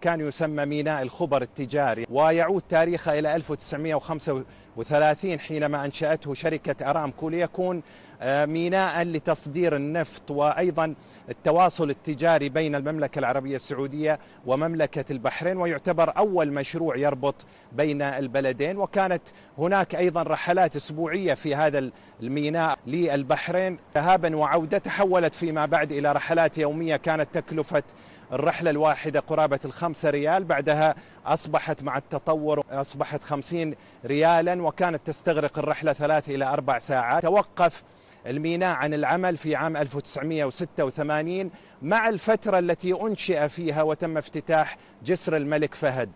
كان يسمى ميناء الخبر التجاري ويعود تاريخه إلى 1935 حينما أنشأته شركة أرامكو ليكون آه، ميناء لتصدير النفط وأيضا التواصل التجاري بين المملكة العربية السعودية ومملكة البحرين ويعتبر أول مشروع يربط بين البلدين وكانت هناك أيضا رحلات أسبوعية في هذا الميناء للبحرين ذهابا وعودة تحولت فيما بعد إلى رحلات يومية كانت تكلفة الرحلة الواحدة قرابة خمسة ريال بعدها أصبحت مع التطور أصبحت خمسين ريالا وكانت تستغرق الرحلة ثلاث إلى أربع ساعات توقف الميناء عن العمل في عام 1986 مع الفترة التي أنشئ فيها وتم افتتاح جسر الملك فهد